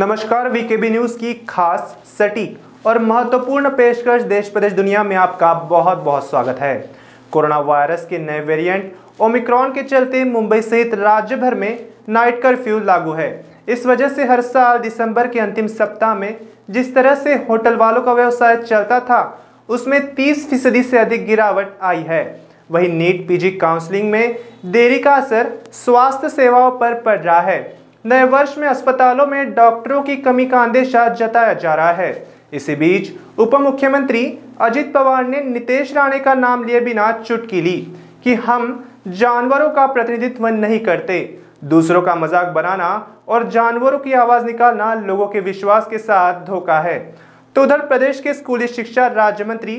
नमस्कार VKB news की खास सटीक और महत्वपूर्ण पेशकश देश प्रदेश दुनिया में आपका बहुत बहुत स्वागत है कोरोना वायरस के नए वेरिएंट ओमिक्रॉन के चलते मुंबई सहित राज्य भर में नाइट कर्फ्यू लागू है इस वजह से हर साल दिसंबर के अंतिम सप्ताह में जिस तरह से होटल वालों का व्यवसाय चलता था उसमें तीस फीसदी से अधिक गिरावट आई है वहीं नीट पीजी काउंसलिंग में देरी का असर स्वास्थ्य सेवाओं पर पड़ रहा है नए वर्ष में अस्पतालों में डॉक्टरों की कमी का अंदेशा जताया जा रहा है इसी बीच उप मुख्यमंत्री अजित पवार ने नितेश राणे का नाम लिए बिना चुटकी ली कि हम जानवरों का प्रतिनिधित्व नहीं करते दूसरों का मजाक बनाना और जानवरों की आवाज़ निकालना लोगों के विश्वास के साथ धोखा है तो उधर प्रदेश के स्कूली शिक्षा राज्य मंत्री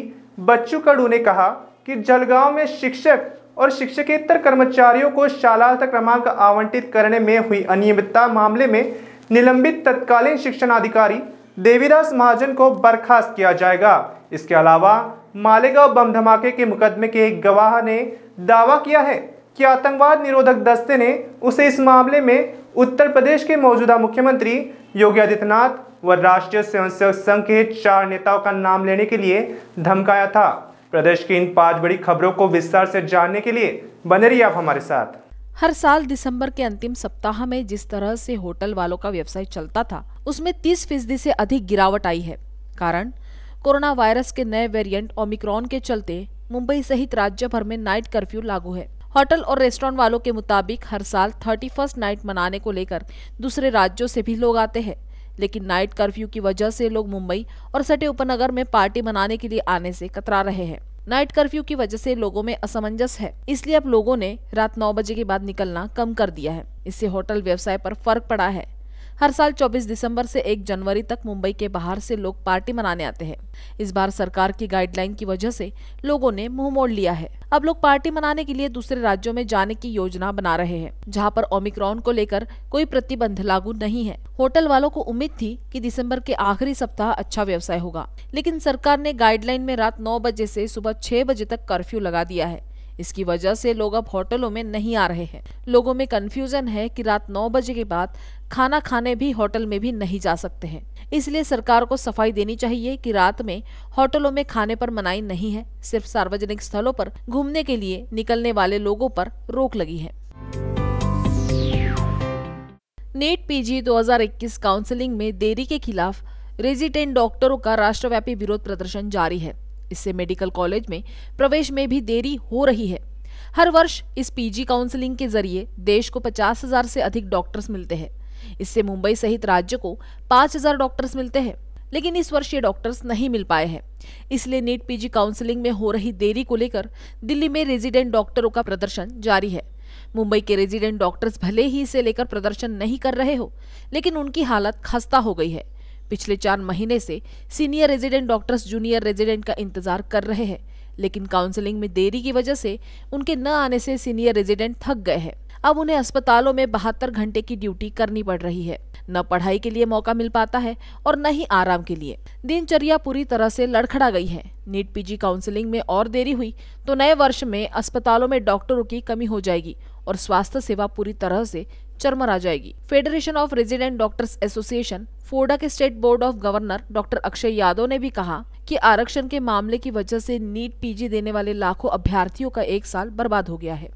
बच्चू कड़ू ने कहा कि जलगांव में शिक्षक और शिक्षकेतर कर्मचारियों को शालार्थ क्रमांक आवंटित करने में हुई अनियमितता मामले में निलंबित तत्कालीन अधिकारी देवीदास महाजन को बर्खास्त किया जाएगा इसके अलावा मालेगांव बम धमाके के मुकदमे के एक गवाह ने दावा किया है कि आतंकवाद निरोधक दस्ते ने उसे इस मामले में उत्तर प्रदेश के मौजूदा मुख्यमंत्री योगी आदित्यनाथ व राष्ट्रीय स्वयंसेवक संघ के चार नेताओं का नाम लेने के लिए धमकाया था प्रदेश की इन पांच बड़ी खबरों को विस्तार से जानने के लिए बने रहिए आप हमारे साथ हर साल दिसंबर के अंतिम सप्ताह में जिस तरह से होटल वालों का व्यवसाय चलता था उसमें 30 फीसदी से अधिक गिरावट आई है कारण कोरोना वायरस के नए वेरिएंट ओमिक्रॉन के चलते मुंबई सहित राज्य भर में नाइट कर्फ्यू लागू है होटल और रेस्टोरेंट वालों के मुताबिक हर साल थर्टी फर्स्ट नाइट मनाने को लेकर दूसरे राज्यों से भी लोग आते हैं लेकिन नाइट कर्फ्यू की वजह से लोग मुंबई और सटे उपनगर में पार्टी मनाने के लिए आने से कतरा रहे हैं नाइट कर्फ्यू की वजह से लोगों में असमंजस है इसलिए अब लोगों ने रात नौ बजे के बाद निकलना कम कर दिया है इससे होटल व्यवसाय पर फर्क पड़ा है हर साल 24 दिसंबर से 1 जनवरी तक मुंबई के बाहर से लोग पार्टी मनाने आते हैं इस बार सरकार की गाइडलाइन की वजह से लोगों ने मुंह मोड़ लिया है अब लोग पार्टी मनाने के लिए दूसरे राज्यों में जाने की योजना बना रहे हैं जहां पर ओमिक्रॉन को लेकर कोई प्रतिबंध लागू नहीं है होटल वालों को उम्मीद थी कि दिसंबर के आखिरी सप्ताह अच्छा व्यवसाय होगा लेकिन सरकार ने गाइडलाइन में रात नौ बजे से सुबह छह बजे तक कर्फ्यू लगा दिया है इसकी वजह से लोग अब होटलों में नहीं आ रहे हैं लोगों में कन्फ्यूजन है कि रात नौ बजे के बाद खाना खाने भी होटल में भी नहीं जा सकते हैं इसलिए सरकार को सफाई देनी चाहिए कि रात में होटलों में खाने पर मनाई नहीं है सिर्फ सार्वजनिक स्थलों पर घूमने के लिए निकलने वाले लोगों पर रोक लगी है नेट पीजी 2021 काउंसलिंग में देरी के खिलाफ रेजिडेंट डॉक्टरों का राष्ट्रव्यापी विरोध प्रदर्शन जारी है इससे मेडिकल कॉलेज में प्रवेश में भी देरी हो रही है हर वर्ष इस पीजी काउंसलिंग के जरिए देश को पचास हजार से अधिक डॉक्टर्स मिलते हैं इससे मुंबई सहित राज्य को पांच हजार डॉक्टर्स मिलते हैं लेकिन इस वर्ष ये डॉक्टर्स नहीं मिल पाए हैं इसलिए नीट पीजी काउंसलिंग में हो रही देरी को लेकर दिल्ली में रेजिडेंट डॉक्टरों का प्रदर्शन जारी है मुंबई के रेजिडेंट डॉक्टर्स भले ही इसे लेकर प्रदर्शन नहीं कर रहे हो लेकिन उनकी हालत खस्ता हो गई है पिछले चार महीने से senior resident doctors junior resident का इंतजार कर रहे हैं लेकिन काउंसलिंग में देरी की वजह से उनके न आने से सीनियर रेजिडेंट थक गए हैं अब उन्हें अस्पतालों में बहत्तर घंटे की ड्यूटी करनी पड़ रही है न पढ़ाई के लिए मौका मिल पाता है और न ही आराम के लिए दिनचर्या पूरी तरह से लड़खड़ा गई है नीट पीजी काउंसलिंग में और देरी हुई तो नए वर्ष में अस्पतालों में डॉक्टरों की कमी हो जाएगी और स्वास्थ्य सेवा पूरी तरह से चरमरा जाएगी federation of resident doctors association FORDA के state board of governor doctor Akshay Yadav ने भी कहा कि आरक्षण के मामले की वजह से नीट पीजी देने वाले लाखों अभ्यर्थियों का एक साल बर्बाद हो गया है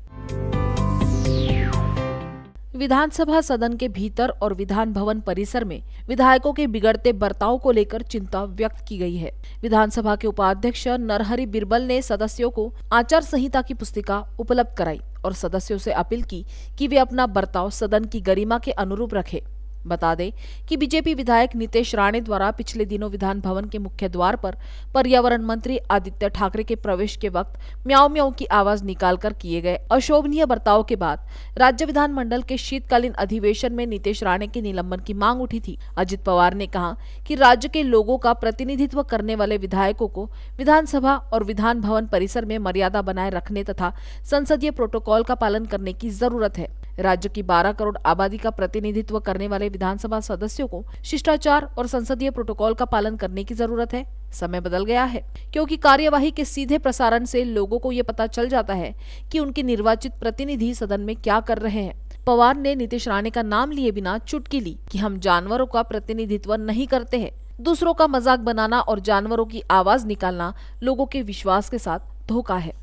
विधानसभा सदन के भीतर और विधान भवन परिसर में विधायकों के बिगड़ते बर्ताव को लेकर चिंता व्यक्त की गई है विधानसभा के उपाध्यक्ष नरहरि बिरबल ने सदस्यों को आचार संहिता की पुस्तिका उपलब्ध कराई और सदस्यों से अपील की कि वे अपना बर्ताव सदन की गरिमा के अनुरूप रखें बता दें कि बीजेपी विधायक नितेश राणे द्वारा पिछले दिनों विधान भवन के मुख्य द्वार पर पर्यावरण मंत्री आदित्य ठाकरे के प्रवेश के वक्त म्याओ म्याओ की आवाज निकालकर किए गए अशोभनीय बर्ताव के बाद राज्य विधानमंडल के शीतकालीन अधिवेशन में नितेश राणे के निलंबन की मांग उठी थी अजित पवार ने कहा की राज्य के लोगों का प्रतिनिधित्व करने वाले विधायकों को विधानसभा और विधान भवन परिसर में मर्यादा बनाए रखने तथा संसदीय प्रोटोकॉल का पालन करने की जरूरत है राज्य की 12 करोड़ आबादी का प्रतिनिधित्व करने वाले विधानसभा सदस्यों को शिष्टाचार और संसदीय प्रोटोकॉल का पालन करने की जरूरत है समय बदल गया है क्योंकि कार्यवाही के सीधे प्रसारण से लोगों को ये पता चल जाता है कि उनके निर्वाचित प्रतिनिधि सदन में क्या कर रहे हैं पवार ने नीतीश राणे का नाम लिए बिना चुटकी ली कि हम जानवरों का प्रतिनिधित्व नहीं करते हैं दूसरों का मजाक बनाना और जानवरों की आवाज निकालना लोगों के विश्वास के साथ धोखा है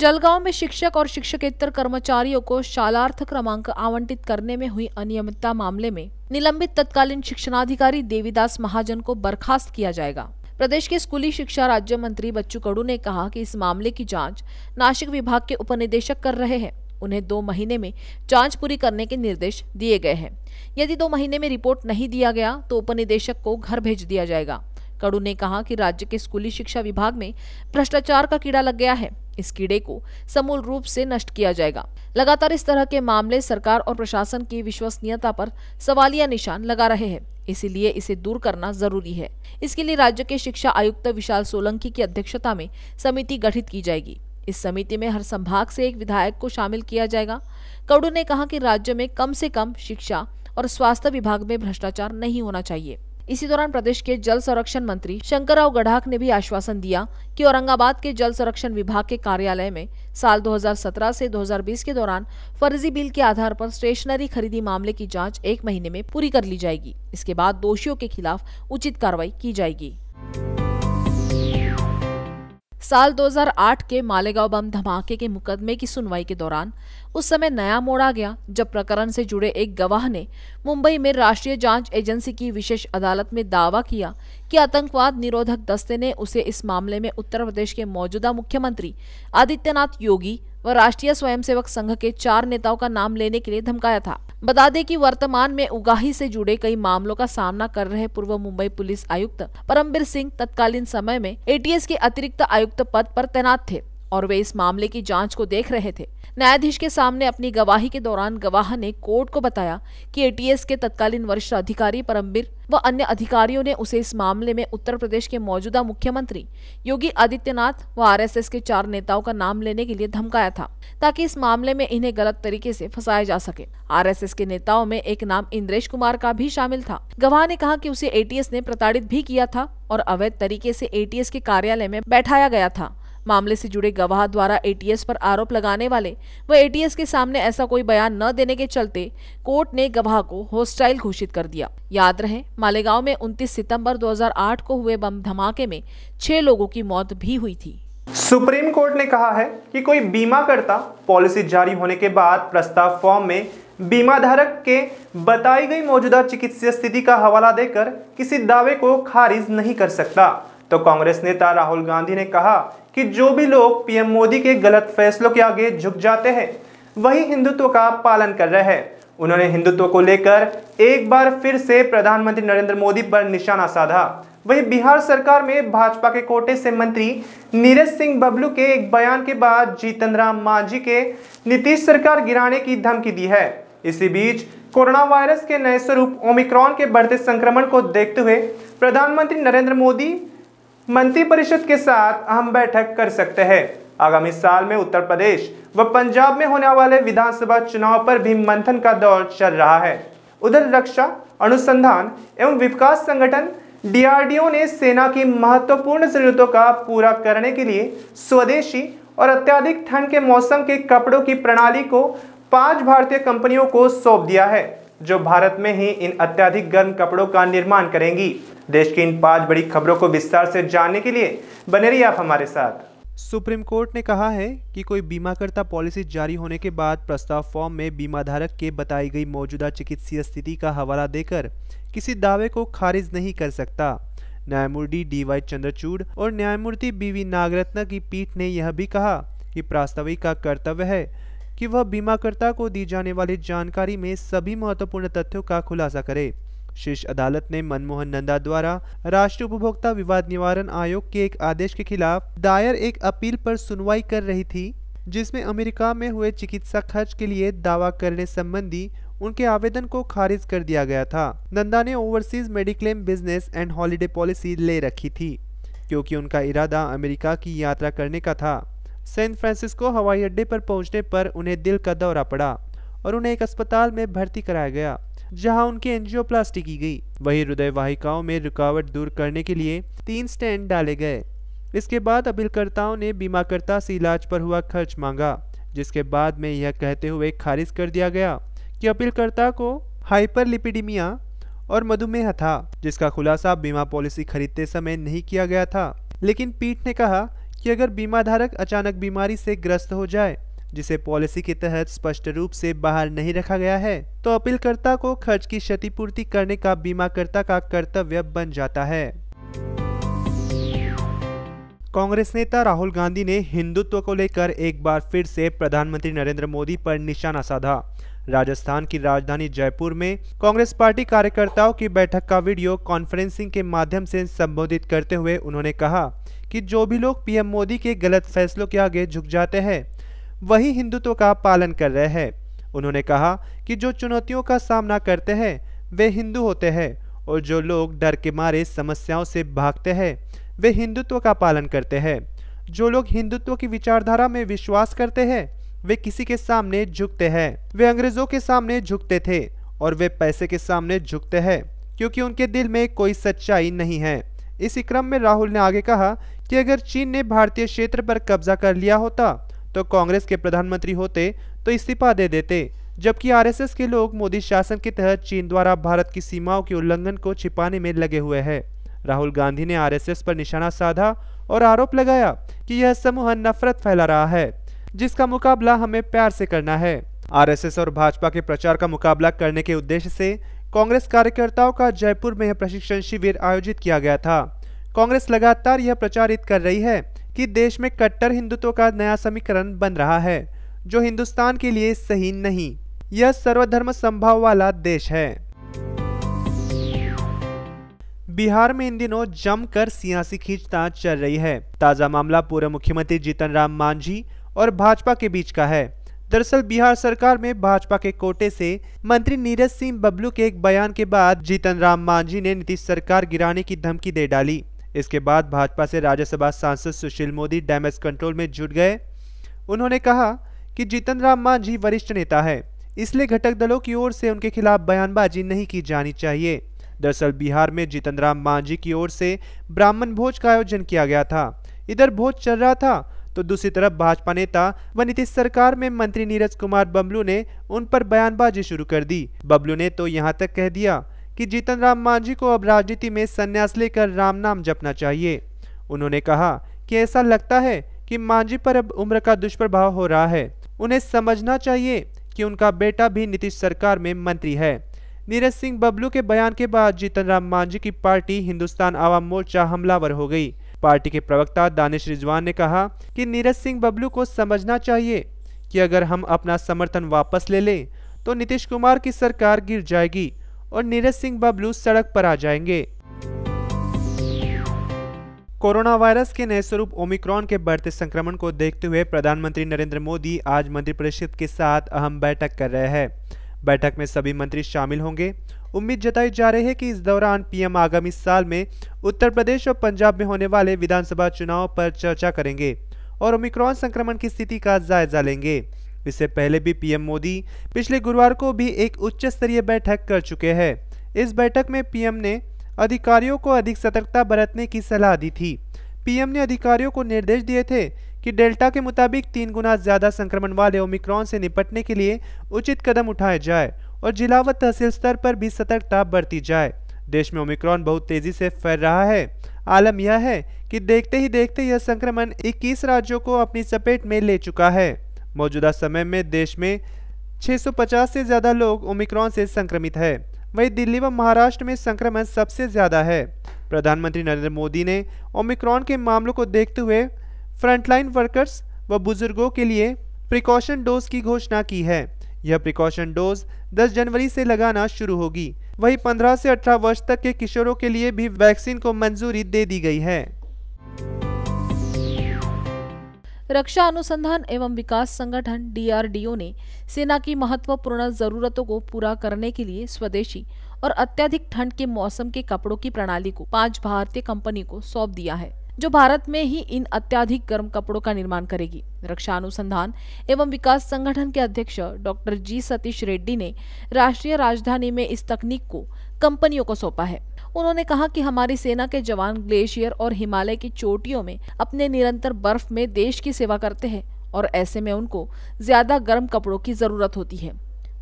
जलगांव में शिक्षक और शिक्षकेतर कर्मचारियों को शालार्थ क्रमांक आवंटित करने में हुई अनियमितता मामले में निलंबित तत्कालीन शिक्षणाधिकारी देवीदास महाजन को बर्खास्त किया जाएगा प्रदेश के स्कूली शिक्षा राज्य मंत्री बच्चू कड़ू ने कहा कि इस मामले की जांच नासिक विभाग के उपनिदेशक कर रहे हैं उन्हें दो महीने में जांच पूरी करने के निर्देश दिए गए हैं यदि दो महीने में रिपोर्ट नहीं दिया गया तो उपनिदेशक को घर भेज दिया जाएगा कड़ू ने कहा कि राज्य के स्कूली शिक्षा विभाग में भ्रष्टाचार का कीड़ा लग गया है इस कीड़े को समूल रूप से नष्ट किया जाएगा लगातार इस तरह के मामले सरकार और प्रशासन की विश्वसनीयता पर सवालिया निशान लगा रहे हैं इसीलिए इसे दूर करना जरूरी है इसके लिए राज्य के शिक्षा आयुक्त विशाल सोलंकी की अध्यक्षता में समिति गठित की जाएगी इस समिति में हर संभाग से एक विधायक को शामिल किया जाएगा कड़ू ने कहा कि राज्य में कम से कम शिक्षा और स्वास्थ्य विभाग में भ्रष्टाचार नहीं होना चाहिए इसी दौरान प्रदेश के जल संरक्षण मंत्री शंकर राव गढ़ाक ने भी आश्वासन दिया कि औरंगाबाद के जल संरक्षण विभाग के कार्यालय में साल 2017 से 2020 के दौरान फर्जी बिल के आधार पर स्टेशनरी खरीदी मामले की जांच एक महीने में पूरी कर ली जाएगी इसके बाद दोषियों के खिलाफ उचित कार्रवाई की जाएगी साल 2008 के मालेगांव बम धमाके के मुकदमे की सुनवाई के दौरान उस समय नया मोड़ आ गया जब प्रकरण से जुड़े एक गवाह ने मुंबई में राष्ट्रीय जांच एजेंसी की विशेष अदालत में दावा किया कि आतंकवाद निरोधक दस्ते ने उसे इस मामले में उत्तर प्रदेश के मौजूदा मुख्यमंत्री आदित्यनाथ योगी व राष्ट्रीय स्वयंसेवक संघ के चार नेताओं का नाम लेने के लिए धमकाया था बता दें कि वर्तमान में उगाही से जुड़े कई मामलों का सामना कर रहे पूर्व मुंबई पुलिस आयुक्त परमबीर सिंह तत्कालीन समय में एटीएस के अतिरिक्त आयुक्त पद पर तैनात थे और वे इस मामले की जांच को देख रहे थे न्यायाधीश के सामने अपनी गवाही के दौरान गवाह ने कोर्ट को बताया कि एटीएस के तत्कालीन वरिष्ठ अधिकारी परमबीर व अन्य अधिकारियों ने उसे इस मामले में उत्तर प्रदेश के मौजूदा मुख्यमंत्री योगी आदित्यनाथ व आरएसएस के चार नेताओं का नाम लेने के लिए धमकाया था ताकि इस मामले में इन्हें गलत तरीके से फंसाया जा सके आरएसएस के नेताओं में एक नाम इंद्रेश कुमार का भी शामिल था गवाह ने कहा कि उसे एटीएस ने प्रताड़ित भी किया था और अवैध तरीके से एटीएस के कार्यालय में बैठाया गया था मामले से जुड़े गवाह द्वारा एटीएस पर आरोप लगाने वाले व एटीएस के सामने ऐसा कोई बयान न देने के चलते कोर्ट ने गवाह को होस्टाइल घोषित कर दिया याद रहे मालेगांव में 29 सितंबर 2008 को हुए बम धमाके में छह लोगों की मौत भी हुई थी सुप्रीम कोर्ट ने कहा है कि कोई बीमाकर्ता पॉलिसी जारी होने के बाद प्रस्ताव फॉर्म में बीमा धारक के बताई गई मौजूदा चिकित्सीय स्थिति का हवाला देकर किसी दावे को खारिज नहीं कर सकता तो कांग्रेस नेता राहुल गांधी ने कहा कि जो भी लोग पीएम मोदी के गलत फैसलों के आगे झुक जाते हैं वही हिंदुत्व का पालन कर रहे हैं उन्होंने हिंदुत्व को लेकर एक बार फिर से प्रधानमंत्री नरेंद्र मोदी पर निशाना साधा वहीं बिहार सरकार में भाजपा के कोटे से मंत्री नीरज सिंह बबलू के एक बयान के बाद जीतन राम मांझी के नीतीश सरकार गिराने की धमकी दी है इसी बीच कोरोना वायरस के नए स्वरूप ओमिक्रॉन के बढ़ते संक्रमण को देखते हुए प्रधानमंत्री नरेंद्र मोदी मंत्रिपरिषद के साथ अहम बैठक कर सकते हैं आगामी साल में उत्तर प्रदेश व पंजाब में होने वाले विधानसभा चुनाव पर भी मंथन का दौर चल रहा है उधर रक्षा अनुसंधान एवं विकास संगठन डीआरडीओ ने सेना की महत्वपूर्ण जरूरतों का पूरा करने के लिए स्वदेशी और अत्याधिक ठंड के मौसम के कपड़ों की प्रणाली को पांच भारतीय कंपनियों को सौंप दिया है जो भारत में ही इन अत्याधिक गर्म कपड़ों का निर्माण करेंगी देश की इन पांच बड़ी खबरों को विस्तार से जानने के लिए बने रहिए आप हमारे साथ सुप्रीम कोर्ट ने कहा है कि कोई बीमाकर्ता पॉलिसी जारी होने के बाद प्रस्ताव फॉर्म में बीमा धारक के बताई गई मौजूदा चिकित्सीय स्थिति का हवाला देकर किसी दावे को खारिज नहीं कर सकता न्यायमूर्ति डी वाई चंद्रचूड़ और न्यायमूर्ति बी वी नागरत्न की पीठ ने यह भी कहा कि प्रास्तविक का कर्तव्य है कि वह बीमाकर्ता को दी जाने वाली जानकारी में सभी महत्वपूर्ण तथ्यों का खुलासा करे शीर्ष अदालत ने मनमोहन नंदा द्वारा राष्ट्रीय उपभोक्ता विवाद निवारण आयोग के एक आदेश के खिलाफ दायर एक अपील पर सुनवाई कर रही थी जिसमें अमेरिका में हुए चिकित्सा खर्च के लिए दावा करने संबंधी उनके आवेदन को खारिज कर दिया गया था नंदा ने overseas mediclaim business and holiday policy ले रखी थी क्योंकि उनका इरादा अमेरिका की यात्रा करने का था सैन फ्रांसिस्को हवाई अड्डे पर पहुंचने पर उन्हें दिल का दौरा पड़ा और उन्हें एक अस्पताल में भर्ती कराया गया जहां उनकी एंजियोप्लास्टी की गई वहीं हृदय वाहिकाओं में रुकावट दूर करने के लिए तीन स्टैंड डाले गए इसके बाद अपीलकर्ताओं ने बीमाकर्ता से इलाज पर हुआ खर्च मांगा जिसके बाद में यह कहते हुए खारिज कर दिया गया कि अपीलकर्ता को हाइपरलिपिडीमिया और मधुमेह था जिसका खुलासा बीमा पॉलिसी खरीदते समय नहीं किया गया था लेकिन पीठ ने कहा कि अगर बीमा धारक अचानक बीमारी से ग्रस्त हो जाए जिसे पॉलिसी के तहत स्पष्ट रूप से बाहर नहीं रखा गया है तो अपीलकर्ता को खर्च की क्षतिपूर्ति करने का बीमाकर्ता का कर्तव्य बन जाता है कांग्रेस नेता राहुल गांधी ने हिंदुत्व को लेकर एक बार फिर से प्रधानमंत्री नरेंद्र मोदी पर निशाना साधा राजस्थान की राजधानी जयपुर में कांग्रेस पार्टी कार्यकर्ताओं की बैठक का वीडियो कॉन्फ्रेंसिंग के माध्यम से संबोधित करते हुए उन्होंने कहा कि जो भी लोग पीएम मोदी के गलत फैसलों के आगे झुक जाते हैं वही हिंदुत्व का पालन कर रहे हैं उन्होंने कहा कि जो चुनौतियों का सामना करते हैं वे हिंदू होते हैं और जो लोग डर के मारे समस्याओं से भागते हैं वे हिंदुत्व का पालन करते हैं जो लोग हिंदुत्व की विचारधारा में विश्वास करते हैं वे किसी के सामने झुकते हैं वे अंग्रेजों के सामने झुकते थे और वे पैसे के सामने झुकते हैं क्योंकि उनके दिल में कोई सच्चाई नहीं है इसी क्रम में राहुल ने आगे कहा कि अगर चीन ने भारतीय क्षेत्र पर कब्जा कर लिया होता तो कांग्रेस के प्रधानमंत्री होते तो इस्तीफा दे देते जबकि आरएसएस के लोग मोदी शासन के तहत चीन द्वारा भारत की सीमाओं के उल्लंघन को छिपाने में लगे हुए हैं राहुल गांधी ने आरएसएस पर निशाना साधा और आरोप लगाया कि यह समूह नफरत फैला रहा है जिसका मुकाबला हमें प्यार से करना है आरएसएस और भाजपा के प्रचार का मुकाबला करने के उद्देश्य से कांग्रेस कार्यकर्ताओं का जयपुर में यह प्रशिक्षण शिविर आयोजित किया गया था कांग्रेस लगातार यह प्रचारित कर रही है कि देश में कट्टर हिंदुत्व का नया समीकरण बन रहा है जो हिंदुस्तान के लिए सही नहीं यह सर्वधर्म संभाव वाला देश है बिहार में इन दिनों जमकर सियासी खींचतान चल रही है ताजा मामला पूर्व मुख्यमंत्री जीतन राम मांझी और भाजपा के बीच का है दरअसल बिहार सरकार में भाजपा के कोटे से मंत्री नीरज सिंह बबलू के एक बयान के बाद जीतन राम मांझी ने नीतीश सरकार गिराने की धमकी दे डाली इसके बाद भाजपा से राज्यसभा सांसद सुशील मोदी डैमेज कंट्रोल में जुट गए उन्होंने कहा कि जीतन राम मांझी वरिष्ठ नेता है इसलिए घटक दलों की ओर से उनके खिलाफ बयानबाजी नहीं की जानी चाहिए दरअसल बिहार में जीतन राम मांझी की ओर से ब्राह्मण भोज का आयोजन किया गया था इधर भोज चल रहा था तो दूसरी तरफ भाजपा नेता व नीतीश सरकार में मंत्री नीरज कुमार बबलू ने उन पर बयानबाजी शुरू कर दी बबलू ने तो यहाँ तक कह दिया कि जीतन राम मांझी को अब राजनीति में संन्यास लेकर राम नाम जपना चाहिए उन्होंने कहा कि ऐसा लगता है कि मांझी पर अब उम्र का दुष्प्रभाव हो रहा है उन्हें समझना चाहिए कि उनका बेटा भी नीतीश सरकार में मंत्री है नीरज सिंह बबलू के बयान के बाद जीतन राम मांझी की पार्टी हिंदुस्तान आवाम मोर्चा हमलावर हो गई पार्टी के प्रवक्ता दानिश रिजवान ने कहा कि नीरज सिंह बबलू को समझना चाहिए कि अगर हम अपना समर्थन वापस ले लें तो नीतीश कुमार की सरकार गिर जाएगी और नीरज सिंह बबलू सड़क पर आ जाएंगे कोरोना वायरस के नए स्वरूप ओमिक्रॉन के बढ़ते संक्रमण को देखते हुए प्रधानमंत्री नरेंद्र मोदी आज मंत्रिपरिषद के साथ अहम बैठक कर रहे हैं बैठक में सभी मंत्री शामिल होंगे उम्मीद जताई जा रही है कि इस दौरान पीएम आगामी साल में उत्तर प्रदेश और पंजाब में होने वाले विधानसभा चुनाव पर चर्चा करेंगे और ओमिक्रॉन संक्रमण की स्थिति का जायजा लेंगे इससे पहले भी पीएम मोदी पिछले गुरुवार को भी एक उच्च स्तरीय बैठक कर चुके हैं इस बैठक में पीएम ने अधिकारियों को अधिक सतर्कता बरतने की सलाह दी थी पीएम ने अधिकारियों को निर्देश दिए थे कि डेल्टा के मुताबिक तीन गुना ज़्यादा संक्रमण वाले ओमिक्रॉन से निपटने के लिए उचित कदम उठाए जाए और जिला व तहसील स्तर पर भी सतर्कता बरती जाए देश में ओमिक्रॉन बहुत तेजी से फैल रहा है आलम यह है कि देखते ही देखते यह संक्रमण 21 राज्यों को अपनी चपेट में ले चुका है मौजूदा समय में देश में 650 से ज़्यादा लोग ओमिक्रॉन से संक्रमित है वही दिल्ली व महाराष्ट्र में संक्रमण सबसे ज़्यादा है प्रधानमंत्री नरेंद्र मोदी ने ओमिक्रॉन के मामलों को देखते हुए फ्रंटलाइन वर्कर्स व बुजुर्गों के लिए प्रिकॉशन डोज की घोषणा की है यह प्रिकॉशन डोज 10 जनवरी से लगाना शुरू होगी वहीं 15 से 18 वर्ष तक के किशोरों के लिए भी वैक्सीन को मंजूरी दे दी गई है रक्षा अनुसंधान एवं विकास संगठन डीआरडीओ ने सेना की महत्वपूर्ण जरूरतों को पूरा करने के लिए स्वदेशी और अत्यधिक ठंड के मौसम के कपड़ों की प्रणाली को पांच भारतीय कंपनी को सौंप दिया है जो भारत में ही इन अत्याधिक गर्म कपड़ों का निर्माण करेगी रक्षा अनुसंधान एवं विकास संगठन के अध्यक्ष डॉक्टर जी सतीश रेड्डी ने राष्ट्रीय राजधानी में इस तकनीक को कंपनियों को सौंपा है उन्होंने कहा कि हमारी सेना के जवान ग्लेशियर और हिमालय की चोटियों में अपने निरंतर बर्फ में देश की सेवा करते हैं और ऐसे में उनको ज्यादा गर्म कपड़ों की जरूरत होती है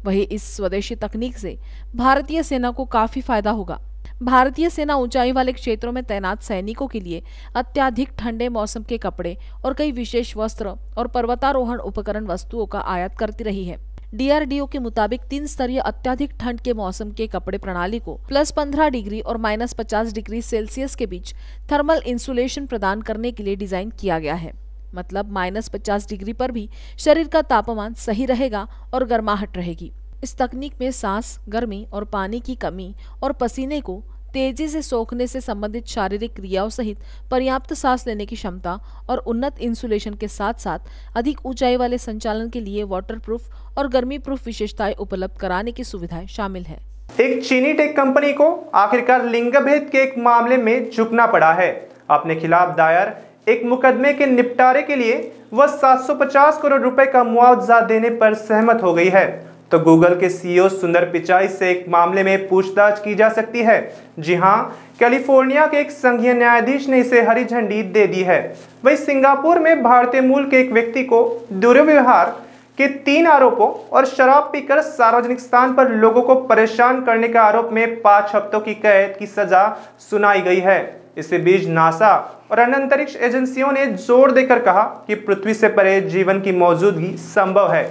वही इस स्वदेशी तकनीक से भारतीय सेना को काफी फायदा होगा भारतीय सेना ऊंचाई वाले क्षेत्रों में तैनात सैनिकों के लिए अत्याधिक ठंडे मौसम के कपड़े और कई विशेष वस्त्र और पर्वतारोहण उपकरण वस्तुओं का आयात करती रही है डीआरडीओ के मुताबिक तीन स्तरीय अत्याधिक ठंड के मौसम के कपड़े प्रणाली को प्लस पंद्रह डिग्री और माइनस पचास डिग्री सेल्सियस के बीच थर्मल इंसुलेशन प्रदान करने के लिए डिजाइन किया गया है मतलब माइनस पचास डिग्री पर भी शरीर का तापमान सही रहेगा और गर्माहट रहेगी इस तकनीक में सांस गर्मी और पानी की कमी और पसीने को तेजी से सोखने से संबंधित शारीरिक क्रियाओं सहित पर्याप्त सांस लेने की क्षमता और उन्नत इंसुलेशन के साथ साथ अधिक ऊंचाई वाले संचालन के लिए वाटरप्रूफ और गर्मी प्रूफ विशेषताएं उपलब्ध कराने की सुविधाएं शामिल है एक चीनी टेक कंपनी को आखिरकार लिंग भेद के एक मामले में झुकना पड़ा है अपने खिलाफ दायर एक मुकदमे के निपटारे के लिए वह 750 करोड़ रुपए का मुआवजा देने पर सहमत हो गई है तो गूगल के सीईओ सुंदर पिचाई से एक मामले में पूछताछ की जा सकती है जी हाँ कैलिफोर्निया के एक संघीय न्यायाधीश ने इसे हरी झंडी दे दी है वही सिंगापुर में भारतीय मूल के एक व्यक्ति को दुर्व्यवहार के तीन आरोपों और शराब पीकर सार्वजनिक स्थान पर लोगों को परेशान करने के आरोप में पांच हफ्तों की कैद की सजा सुनाई गई है इसी बीच नासा और अन्य अंतरिक्ष एजेंसियों ने जोर देकर कहा कि पृथ्वी से परे जीवन की मौजूदगी संभव है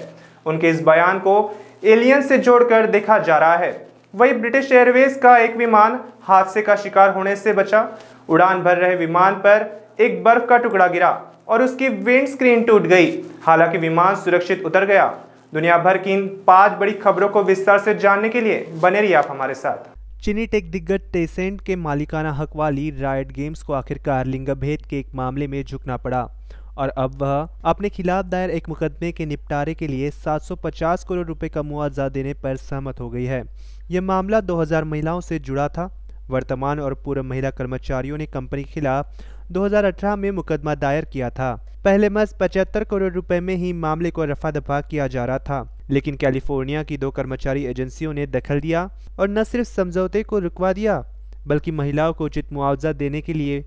उनके इस बयान को एलियन से जोड़कर देखा जा रहा है वही ब्रिटिश एयरवेज का एक विमान हादसे का शिकार होने से बचा उड़ान भर रहे विमान पर एक बर्फ का टुकड़ा गिरा और उसकी विंड स्क्रीन टूट गई हालांकि विमान सुरक्षित उतर गया दुनिया भर की इन पांच बड़ी खबरों को विस्तार से जानने के लिए बने रहिए आप हमारे साथ चीनी टेक दिग्गज टेसेंट के मालिकाना हक वाली रायट गेम्स को आखिरकार लिंगभेद के एक मामले में झुकना पड़ा और अब वह अपने खिलाफ दायर एक मुकदमे के निपटारे के लिए 750 करोड़ रुपए का मुआवजा देने पर सहमत हो गई है यह मामला 2000 महिलाओं से जुड़ा था वर्तमान और पूर्व महिला कर्मचारियों ने कंपनी के खिलाफ 2018 में मुकदमा दायर किया था पहले मस पचहत्तर करोड़ रुपए में ही मामले को रफा दफा किया जा रहा था लेकिन कैलिफोर्निया की दो कर्मचारी एजेंसियों ने दखल दिया और न सिर्फ समझौते को रुकवा दिया बल्कि महिलाओं को उचित मुआवजा देने के लिए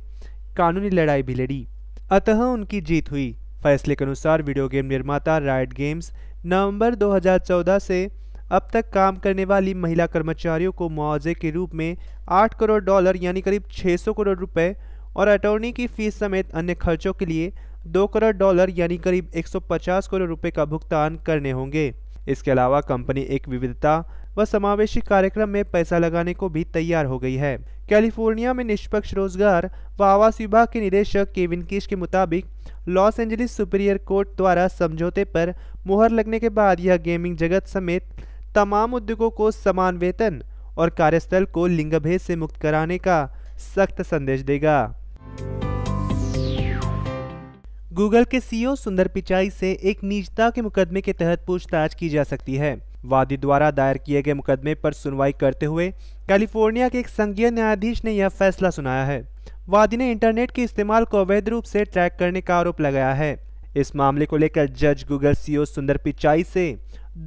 कानूनी लड़ाई भी लड़ी अतः उनकी जीत हुई फैसले के अनुसार वीडियो गेम निर्माता राइट गेम्स नवंबर 2014 से अब तक काम करने वाली महिला कर्मचारियों को मुआवजे के रूप में 8 करोड़ डॉलर यानी करीब 600 करोड़ रुपए और अटॉर्नी की फीस समेत अन्य खर्चों के लिए 2 करोड़ डॉलर यानी करीब 150 करोड़ रुपए का भुगतान करने होंगे इसके अलावा कंपनी एक विविधता व समावेशी कार्यक्रम में पैसा लगाने को भी तैयार हो गई है कैलिफोर्निया में निष्पक्ष रोजगार व आवास विभाग के निदेशक केविन किश के मुताबिक लॉस एंजलिस सुपीरियर कोर्ट द्वारा समझौते पर मुहर लगने के बाद यह गेमिंग जगत समेत तमाम उद्योगों को समान वेतन और कार्यस्थल को लिंगभेद से मुक्त कराने का सख्त संदेश देगा गूगल के सीईओ सुंदर पिचाई से एक निजता के मुकदमे के तहत पूछताछ की जा सकती है वादी द्वारा दायर किए गए मुकदमे पर सुनवाई करते हुए कैलिफोर्निया के एक संघीय न्यायाधीश ने यह फैसला सुनाया है वादी ने इंटरनेट के इस्तेमाल को अवैध रूप से ट्रैक करने का आरोप लगाया है इस मामले को लेकर जज गूगल सीओ सुंदर पिचाई से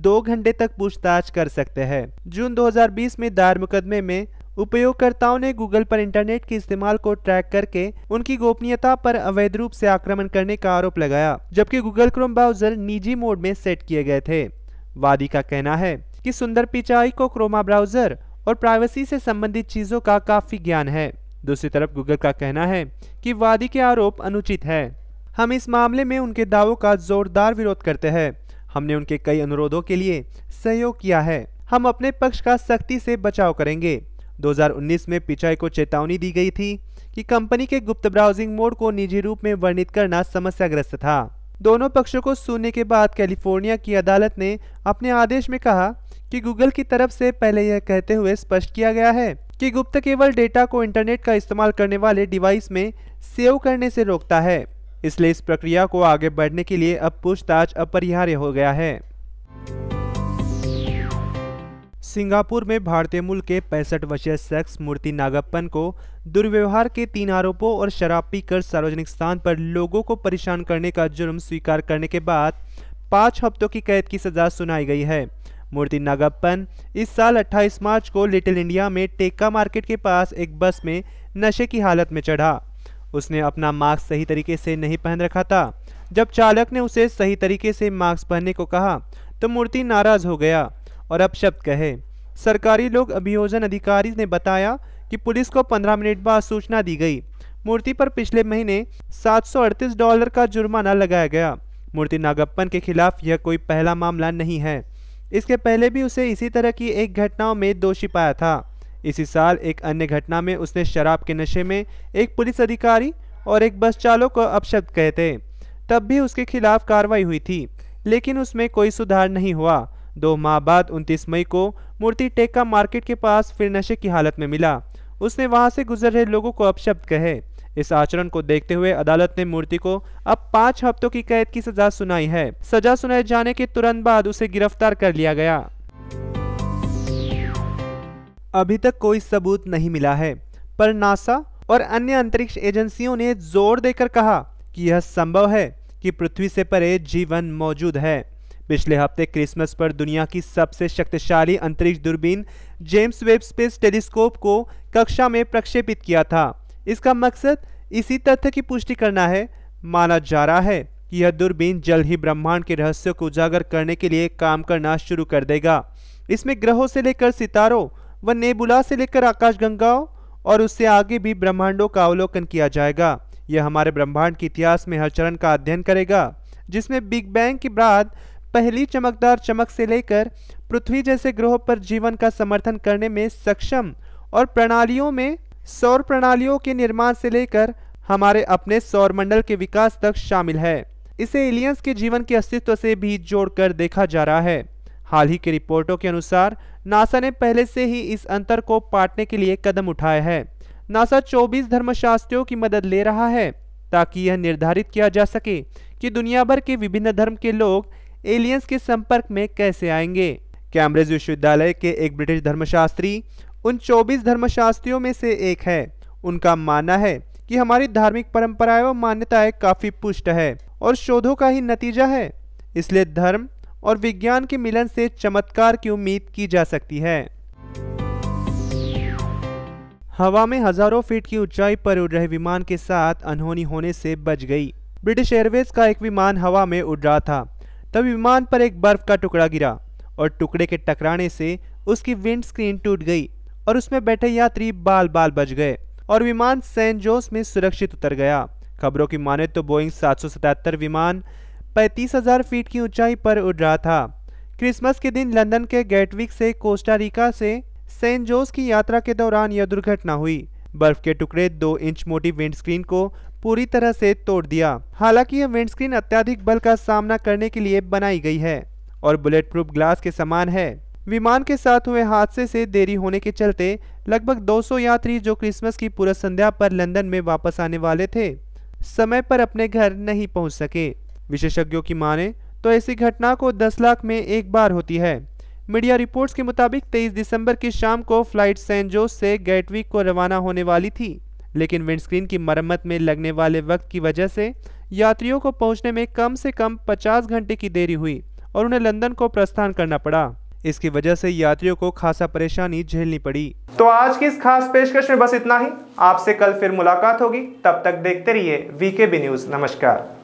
दो घंटे तक पूछताछ कर सकते हैं जून 2020 में दायर मुकदमे में उपयोगकर्ताओं ने गूगल पर इंटरनेट के इस्तेमाल को ट्रैक करके उनकी गोपनीयता पर अवैध रूप से आक्रमण करने का आरोप लगाया जबकि गूगल क्रोम ब्राउजर निजी मोड में सेट किए गए थे वादी का कहना है कि सुंदर पिचाई को क्रोमा ब्राउजर और प्राइवेसी से संबंधित चीज़ों का काफ़ी ज्ञान है दूसरी तरफ गूगल का कहना है कि वादी के आरोप अनुचित है हम इस मामले में उनके दावों का जोरदार विरोध करते हैं हमने उनके कई अनुरोधों के लिए सहयोग किया है हम अपने पक्ष का सख्ती से बचाव करेंगे 2019 में पिचाई को चेतावनी दी गई थी कि कंपनी के गुप्त ब्राउजिंग मोड को निजी रूप में वर्णित करना समस्याग्रस्त था दोनों पक्षों को सुनने के बाद कैलिफोर्निया की अदालत ने अपने आदेश में कहा कि गूगल की तरफ से पहले यह कहते हुए स्पष्ट किया गया है कि गुप्त केवल डेटा को इंटरनेट का इस्तेमाल करने वाले डिवाइस में सेव करने से रोकता है इसलिए इस प्रक्रिया को आगे बढ़ने के लिए अब पूछताछ अपरिहार्य हो गया है सिंगापुर में भारतीय मूल के पैंसठ वर्षीय शख्स मूर्ति नागप्पन को दुर्व्यवहार के तीन आरोपों और शराब पीकर सार्वजनिक स्थान पर लोगों को परेशान करने का जुर्म स्वीकार करने के बाद पाँच हफ्तों की कैद की सजा सुनाई गई है मूर्ति नागप्पन इस साल 28 मार्च को लिटिल इंडिया में टेक्का मार्केट के पास एक बस में नशे की हालत में चढ़ा उसने अपना मास्क सही तरीके से नहीं पहन रखा था जब चालक ने उसे सही तरीके से मास्क पहनने को कहा तो मूर्ति नाराज हो गया और अपशब्द कहे सरकारी लोक अभियोजन अधिकारी ने बताया कि पुलिस को 15 मिनट बाद सूचना दी गई मूर्ति पर पिछले महीने सात डॉलर का जुर्माना लगाया गया मूर्ति नागप्पन के खिलाफ यह कोई पहला मामला नहीं है इसके पहले भी उसे इसी तरह की एक घटनाओं में दोषी पाया था इसी साल एक अन्य घटना में उसने शराब के नशे में एक पुलिस अधिकारी और एक बस चालक को अपशब्द कहे थे तब भी उसके खिलाफ कार्रवाई हुई थी लेकिन उसमें कोई सुधार नहीं हुआ दो माह बाद 29 मई को मूर्ति टेका मार्केट के पास फिर नशे की हालत में मिला उसने वहां से गुजर रहे लोगों को अपशब्द कहे इस आचरण को देखते हुए अदालत ने मूर्ति को अब पांच हफ्तों की कैद की सजा सुनाई है सजा सुनाए जाने के तुरंत बाद उसे गिरफ्तार कर लिया गया अभी तक कोई सबूत नहीं मिला है पर नासा और अन्य अंतरिक्ष एजेंसियों ने जोर देकर कहा कि यह संभव है कि पृथ्वी से परे जीवन मौजूद है पिछले हफ्ते क्रिसमस पर दुनिया की सबसे शक्तिशाली अंतरिक्ष दूरबीन जेम्स वेब स्पेस टेलीस्कोप को कक्षा में प्रक्षेपित किया था इसका मकसद इसी तथ्य की पुष्टि करना है माना जा रहा है कि यह दूरबीन जल्द ही ब्रह्मांड के रहस्यों को उजागर करने के लिए काम करना शुरू कर देगा इसमें ग्रहों से लेकर सितारों व नेबुला से लेकर आकाशगंगाओं और उससे आगे भी ब्रह्मांडों का अवलोकन किया जाएगा यह हमारे ब्रह्मांड के इतिहास में हर चरण का अध्ययन करेगा जिसमें बिग बैंग के बाद पहली चमकदार चमक से लेकर पृथ्वी जैसे ग्रहों पर जीवन का समर्थन करने में सक्षम और प्रणालियों में सौर प्रणालियों के निर्माण से लेकर हमारे अपने सौर मंडल के विकास तक शामिल है इसे एलियंस के जीवन के अस्तित्व से भी जोड़कर देखा जा रहा है हाल ही की रिपोर्टों के अनुसार नासा ने पहले से ही इस अंतर को पाटने के लिए कदम उठाए हैं नासा 24 धर्मशास्त्रियों की मदद ले रहा है ताकि यह निर्धारित किया जा सके कि दुनिया भर के विभिन्न धर्म के लोग एलियंस के संपर्क में कैसे आएंगे कैम्ब्रिज विश्वविद्यालय के एक ब्रिटिश धर्मशास्त्री उन 24 धर्मशास्त्रियों में से एक है उनका मानना है कि हमारी धार्मिक परंपराएं व मान्यताएं काफ़ी पुष्ट है और शोधों का ही नतीजा है इसलिए धर्म और विज्ञान के मिलन से चमत्कार की उम्मीद की जा सकती है हवा में हजारों फीट की ऊंचाई पर उड़ रहे विमान के साथ अनहोनी होने से बच गई ब्रिटिश एयरवेज का एक विमान हवा में उड़ रहा था तभी विमान पर एक बर्फ का टुकड़ा गिरा और टुकड़े के टकराने से उसकी विंड स्क्रीन टूट गई और उसमें बैठे यात्री बाल बाल बच गए और विमान सैन जोस में सुरक्षित उतर गया खबरों की माने तो बोइंग सात विमान पैंतीस फीट की ऊंचाई पर उड़ रहा था क्रिसमस के दिन लंदन के गेटविक से कोस्टारिका से सेंट जोस की यात्रा के दौरान यह दुर्घटना हुई बर्फ के टुकड़े दो इंच मोटी विंडस्क्रीन को पूरी तरह से तोड़ दिया हालांकि यह विंडस्क्रीन अत्याधिक बल का सामना करने के लिए बनाई गई है और बुलेट प्रूफ ग्लास के समान है विमान के साथ हुए हादसे से देरी होने के चलते लगभग 200 यात्री जो क्रिसमस की पूर्व संध्या पर लंदन में वापस आने वाले थे समय पर अपने घर नहीं पहुंच सके विशेषज्ञों की माने तो ऐसी घटना को 10 लाख में एक बार होती है मीडिया रिपोर्ट्स के मुताबिक 23 दिसंबर की शाम को फ्लाइट सेंजोस से गेटविक को रवाना होने वाली थी लेकिन विंडस्क्रीन की मरम्मत में लगने वाले वक्त की वजह से यात्रियों को पहुंचने में कम से कम 50 घंटे की देरी हुई और उन्हें लंदन को प्रस्थान करना पड़ा इसकी वजह से यात्रियों को खासा परेशानी झेलनी पड़ी तो आज की इस खास पेशकश में बस इतना ही आपसे कल फिर मुलाकात होगी तब तक देखते रहिए वीके बी न्यूज नमस्कार